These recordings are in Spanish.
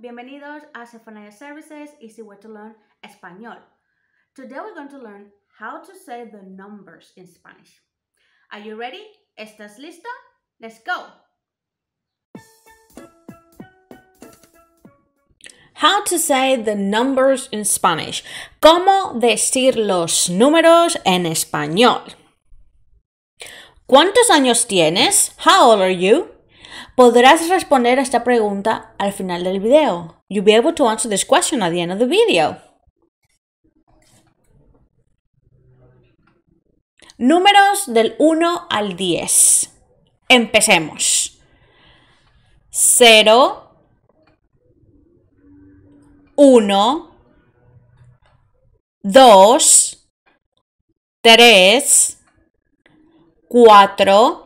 bienvenidos a Safonaya Services Easy Way to Learn Español. Today we're going to learn how to say the numbers in Spanish. Are you ready? ¿Estás listo? Let's go! How to say the numbers in Spanish. ¿Cómo decir los números en español? ¿Cuántos años tienes? How old are you? Podrás responder a esta pregunta al final del video. You'll be able to answer this question at the end of the video. Números del 1 al 10. Empecemos. 0, 1, 2, 3, 4,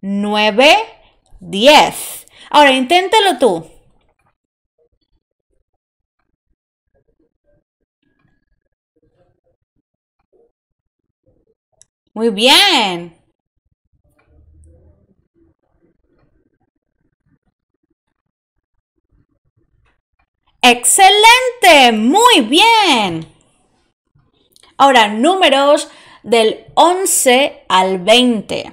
9, 10. Ahora, inténtalo tú. Muy bien. Excelente, muy bien. Ahora, números del 11 al 20.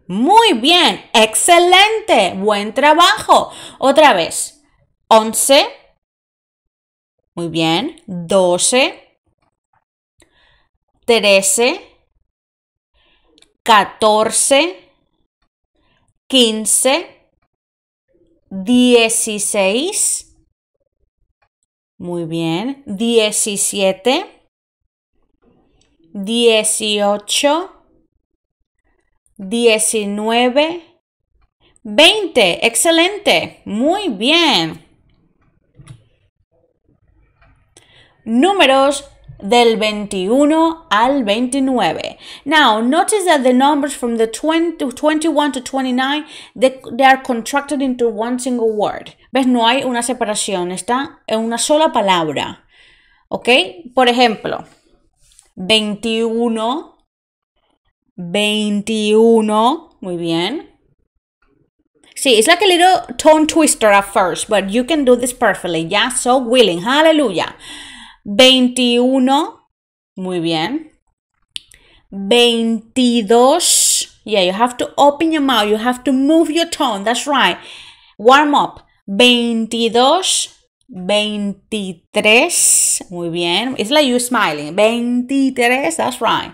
Muy bien, excelente, buen trabajo. Otra vez, 11. Muy bien, 12. 13. 14. 15. 16. Muy bien. 17. 18. 19, 20. Excelente. Muy bien. Números del 21 al 29. Now, notice that the numbers from the 21 to 29, they, they are contracted into one single word. ¿Ves? No hay una separación, está en una sola palabra. ¿Ok? Por ejemplo, 21 21. Muy bien. Sí, it's like a little tone twister at first, but you can do this perfectly. Yeah, so willing. Hallelujah. 21. Muy bien. 22. Yeah, you have to open your mouth. You have to move your tongue. That's right. Warm up. 22. 23. Muy bien. It's like you smiling. 23. That's right.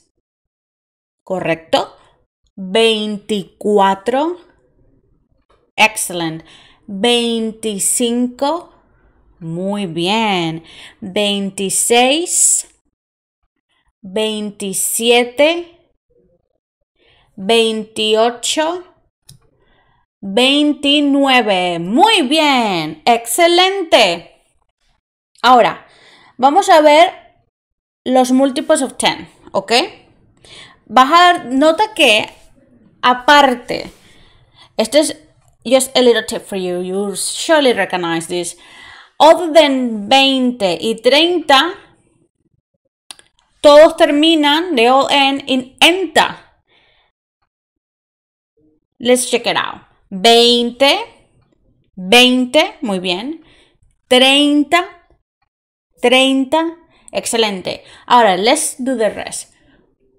¿correcto? 24, excellent. 25, muy bien. 26, 27, 28, 29. Muy bien, excelente. Ahora, vamos a ver los múltiplos of 10, ¿ok? Bajar nota que aparte, este es just a little tip for you, you surely recognize this, other than 20 y 30, todos terminan, de all end in enta. Let's check it out. 20, 20, muy bien. 30, 30, excelente. Ahora, let's do the rest.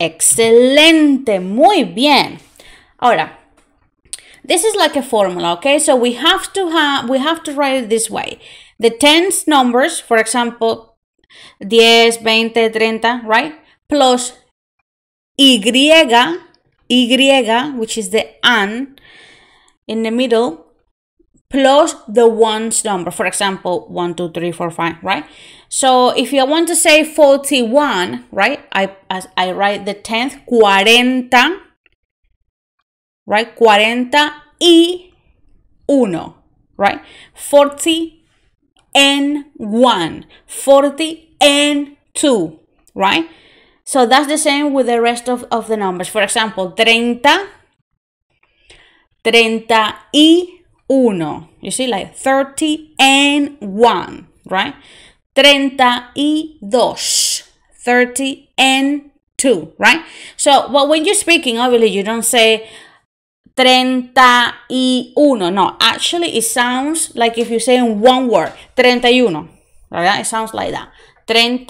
Excelente, muy bien. Ahora, this is like a formula, okay? So we have to have we have to write it this way. The tens numbers, for example, 10, 20, 30, right? Plus y, y, which is the an in the middle, plus the ones number, for example, 1, 2, 3, 4, 5, right? So if you want to say 41, right? I as I write the tenth, 40, right? 40 y uno, right? 40 and 1, 40 and 2, right? So that's the same with the rest of, of the numbers. For example, 30, 30 y uno. You see, like 30 and 1, right? 32. 30 and 2, right? So, well when you're speaking, obviously you don't say 31. No, actually it sounds like if you say in one word, 31. Right? It sounds like that. 30,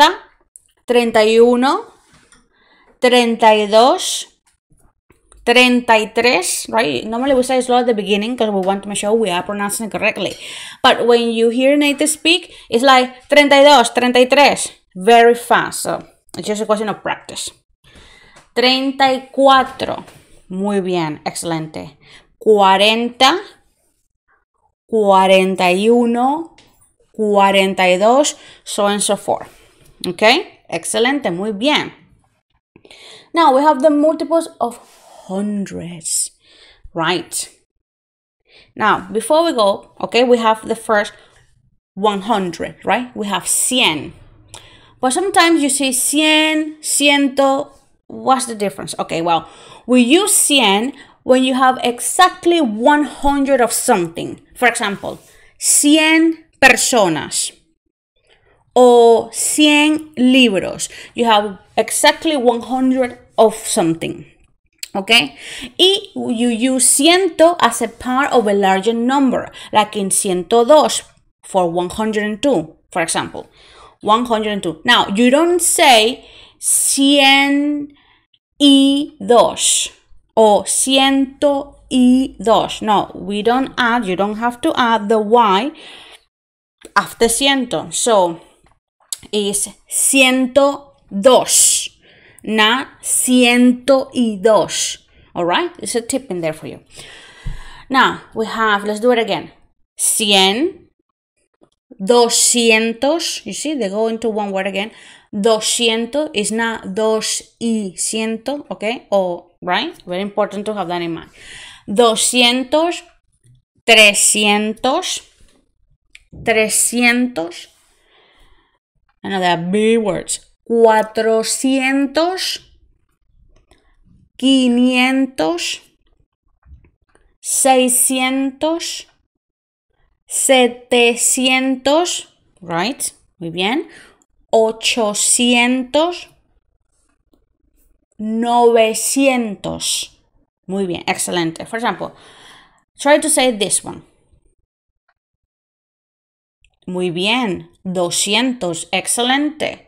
31, 32, 33, right? Normally we say slow at the beginning because we want to make sure we are pronouncing it correctly. But when you hear native speak, it's like 32, 33, very fast. So it's just a question of practice. 34, muy bien, excelente. 40, 41, 42, so and so forth. Okay, excelente, muy bien. Now we have the multiples of hundreds, right? Now, before we go, okay, we have the first 100, right? We have 100. But sometimes you say 100, ciento. What's the difference? Okay, well, we use 100 when you have exactly 100 of something. For example, 100 personas or 100 libros. You have exactly 100 of something. Okay? Y you use ciento as a part of a larger number, like in 102 for 102, for example. 102. Now, you don't say cien y dos or ciento y dos. No, we don't add, you don't have to add the y after ciento. So, it's ciento dos. na 102. All right, it's a tip in there for you. Now we have, let's do it again. 100, 200, you see, they go into one word again. 200 is na 2 y 100, okay? Or, oh, right? Very important to have that in mind. 200, 300, 300. B words. 400, 500, 600, 700, right? Muy bien. 800, 900. Muy bien, excelente. For example, try to say this one. Muy bien, 200, excelente.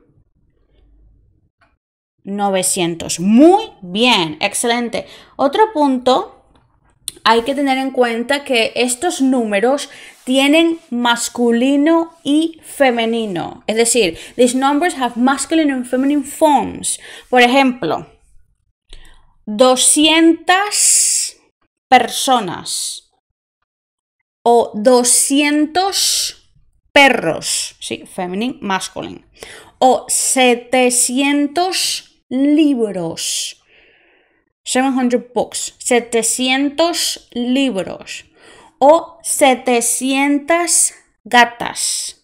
900. Muy bien, excelente. Otro punto, hay que tener en cuenta que estos números tienen masculino y femenino. Es decir, these numbers have masculine and feminine forms. Por ejemplo, 200 personas o 200 perros, sí, feminine, masculine, o 700 libros. 700 books. 700 libros. O 700 gatas.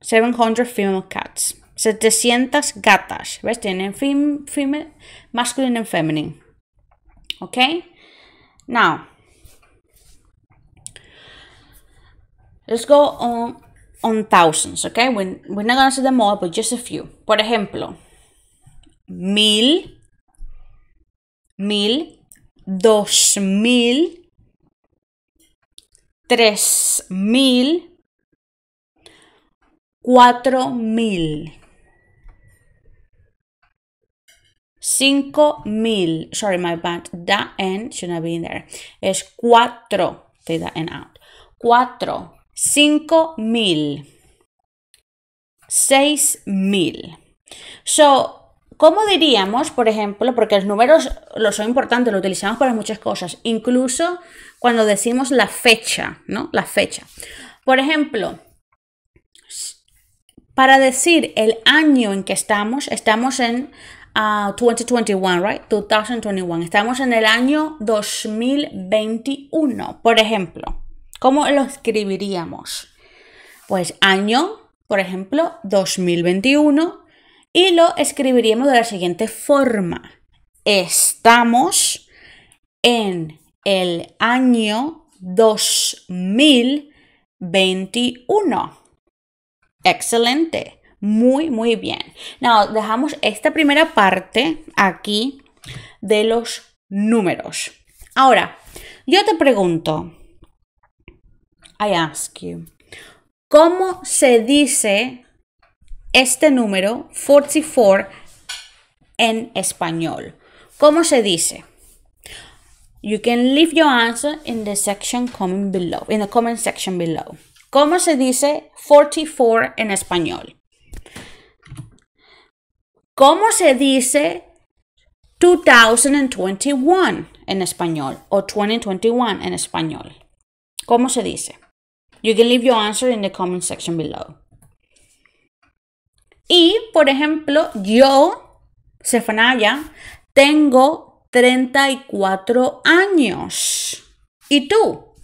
700 female cats. 700 gatas. ¿Ves? Tienen fem masculine and feminine. ¿Ok? Now. Let's go on, thousands, okay? We're, we're not to see them all, but just a few. Por ejemplo, mil, mil, dos mil, tres mil, cuatro mil. Cinco mil, sorry, my bad, that N shouldn't be in there. Es cuatro, take that N out. Cuatro, cinco mil, seis mil. So ¿Cómo diríamos, por ejemplo, porque los números lo son importantes, lo utilizamos para muchas cosas, incluso cuando decimos la fecha, ¿no? La fecha. Por ejemplo, para decir el año en que estamos, estamos en 2021, ah, right? 2021. Estamos en el año 2021, por ejemplo. ¿Cómo lo escribiríamos? Pues año, por ejemplo, 2021 y lo escribiríamos de la siguiente forma. Estamos en el año 2021. Excelente. Muy, muy bien. Now, dejamos esta primera parte aquí de los números. Ahora, yo te pregunto, I ask you, ¿cómo se dice este número 44 en español. ¿Cómo se dice? You can leave your answer in the section comment below, in the comment section below. ¿Cómo se dice 44 en español? ¿Cómo se dice 2021 en español o 2021 en español? ¿Cómo se dice? You can leave your answer in the comment section below. Y, por ejemplo, yo, Sefanaya, tengo 34 años. ¿Y tú?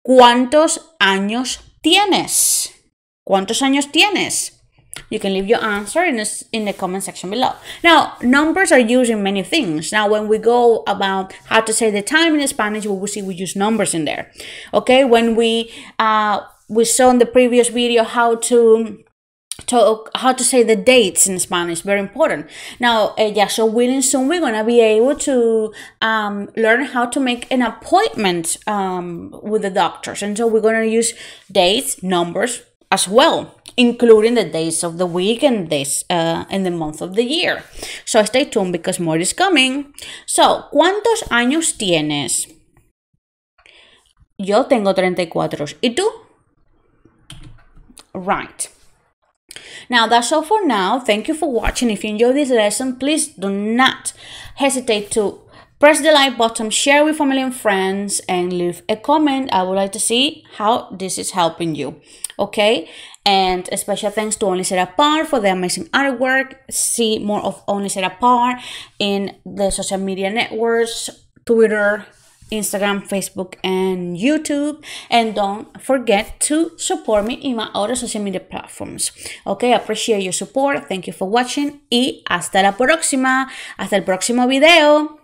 ¿Cuántos años tienes? ¿Cuántos años tienes? You can leave your answer in, the comment section below. Now, numbers are used in many things. Now, when we go about how to say the time in Spanish, we will see we use numbers in there. Okay, when we uh, we saw in the previous video how to talk how to say the dates in Spanish. Very important. Now, uh, yeah, so really soon we're gonna be able to um, learn how to make an appointment um, with the doctors, and so we're gonna use dates, numbers as well, including the days of the week and days uh, the month of the year. So stay tuned because more is coming. So, ¿cuántos años tienes? Yo tengo 34. ¿Y tú? Right. Now that's all for now. Thank you for watching. If you enjoyed this lesson, please do not hesitate to press the like button, share with family and friends, and leave a comment. I would like to see how this is helping you. Okay? And a special thanks to Only Set Apart for the amazing artwork. See more of Only Set Apart in the social media networks, Twitter, Instagram, Facebook, and YouTube. And don't forget to support me in my other social media platforms. Okay, appreciate your support. Thank you for watching y hasta la próxima. Hasta el próximo video.